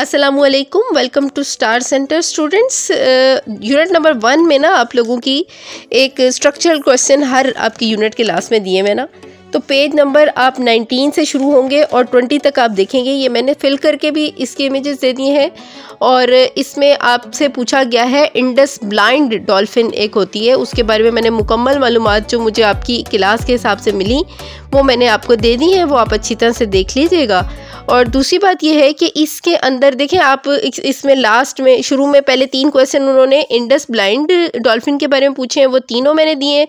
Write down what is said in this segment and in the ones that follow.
असलकुम welcome to star centre students unit number one में ना आप लोगों की एक स्ट्रक्चरल क्वेश्चन हर आपकी यूनिट के लास्ट में दिए मैं ना तो पेज नंबर आप 19 से शुरू होंगे और 20 तक आप देखेंगे ये मैंने फिल करके भी इसके इमेजेस दे दिए हैं और इसमें आपसे पूछा गया है इंडस ब्लाइंड डॉल्फिन एक होती है उसके बारे में मैंने मुकम्मल मालूम जो मुझे आपकी क्लास के हिसाब से मिली वो मैंने आपको दे दी है वो आप अच्छी तरह से देख लीजिएगा और दूसरी बात यह है कि इसके अंदर देखें आप इसमें लास्ट में शुरू में पहले तीन क्वेश्चन उन्होंने इंडस ब्लाइंड डॉल्फिन के बारे में पूछे हैं वो तीनों मैंने दिए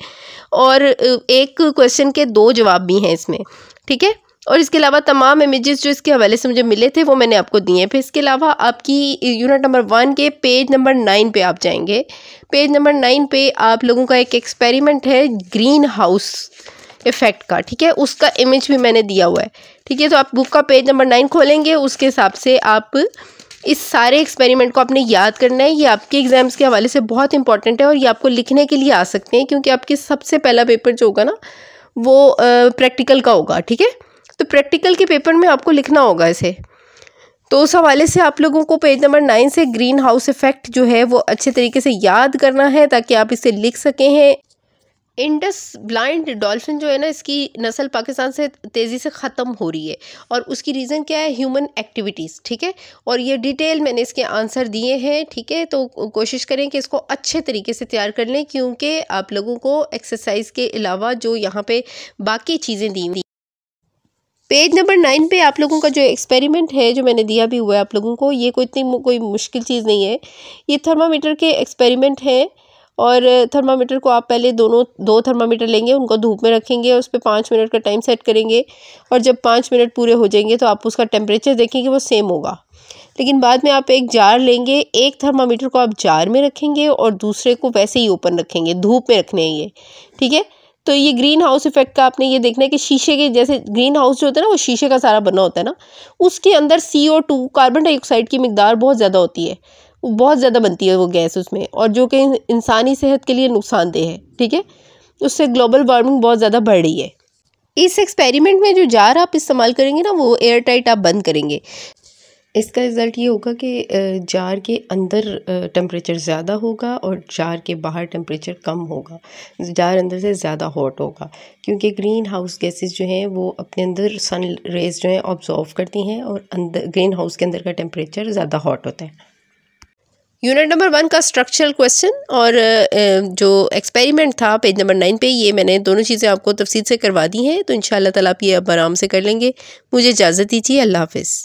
और एक क्वेश्चन के दो जवाब जवाब भी हैं इसमें ठीक है और इसके अलावा तमाम इमेजेस जो इसके हवाले से मुझे मिले थे वो मैंने आपको दिए हैं फिर इसके अलावा आपकी यूनिट नंबर वन के पेज नंबर नाइन पे आप जाएंगे पेज नंबर नाइन पे आप लोगों का एक एक्सपेरिमेंट है ग्रीन हाउस इफ़ेक्ट का ठीक है उसका इमेज भी मैंने दिया हुआ है ठीक है तो आप बुक का पेज नंबर नाइन खोलेंगे उसके हिसाब से आप इस सारे एक्सपेरिमेंट को आपने याद करना है ये आपके एग्ज़ाम्स के हवाले से बहुत इंपॉर्टेंट है और ये आपको लिखने के लिए आ सकते हैं क्योंकि आपके सबसे पहला पेपर जो होगा ना वो प्रैक्टिकल का होगा ठीक है तो प्रैक्टिकल के पेपर में आपको लिखना होगा इसे तो उस हवाले से आप लोगों को पेज नंबर नाइन से ग्रीन हाउस इफेक्ट जो है वो अच्छे तरीके से याद करना है ताकि आप इसे लिख सकें हैं इंडस ब्लाइंड डॉल्फिन जो है ना इसकी नस्ल पाकिस्तान से तेज़ी से ख़त्म हो रही है और उसकी रीज़न क्या है ह्यूमन एक्टिविटीज़ ठीक है और ये डिटेल मैंने इसके आंसर दिए हैं ठीक है तो कोशिश करें कि इसको अच्छे तरीके से तैयार कर लें क्योंकि आप लोगों को एक्सरसाइज के अलावा जो यहाँ पर बाकी चीज़ें दी हुई पेज नंबर नाइन पे आप लोगों का जो एक्सपेरिमेंट है जो मैंने दिया भी हुआ है आप लोगों को ये कोई इतनी कोई मुश्किल चीज़ नहीं है ये थर्मामीटर के एक्सपेरिमेंट हैं और थर्मामीटर को आप पहले दोनों दो थर्मामीटर लेंगे उनको धूप में रखेंगे उस पर पाँच मिनट का टाइम सेट करेंगे और जब पाँच मिनट पूरे हो जाएंगे तो आप उसका टेम्परेचर देखेंगे वो सेम होगा लेकिन बाद में आप एक जार लेंगे एक थर्मामीटर को आप जार में रखेंगे और दूसरे को वैसे ही ओपन रखेंगे धूप में रखने ये ठीक है तो ये ग्रीन हाउस इफेक्ट का आपने ये देखना है कि शीशे के जैसे ग्रीन हाउस जो होता है ना वो शीशे का सारा बना होता है ना उसके अंदर C O two carbon dioxide की मकदार बहुत ज़्यादा होती है बहुत ज़्यादा बनती है वो गैस उसमें और जो कि इंसानी सेहत के लिए नुकसानदेह है ठीक है उससे ग्लोबल वार्मिंग बहुत ज़्यादा बढ़ रही है इस एक्सपेरिमेंट में जो जार आप इस्तेमाल करेंगे ना वो एयर टाइट आप बंद करेंगे इसका रिज़ल्ट ये होगा कि जार के अंदर टेम्परेचर ज़्यादा होगा और जार के बाहर टेम्परेचर कम होगा जार अंदर से ज़्यादा हॉट होगा क्योंकि ग्रीन हाउस गैसेज जो हैं वो अपने अंदर सन रेज जो हैं ऑब्जॉर्व करती हैं और अंदर ग्रीन हाउस के अंदर का टेम्परेचर ज़्यादा हॉट होता है यूनिट नंबर वन का स्ट्रक्चरल क्वेश्चन और जो एक्सपेरिमेंट था पेज नंबर नाइन पे ये मैंने दोनों चीज़ें आपको तफसील से करवा दी हैं तो इन ताला आप ये अब आराम से कर लेंगे मुझे इजाज़त दीजिए अल्लाह हाफिज़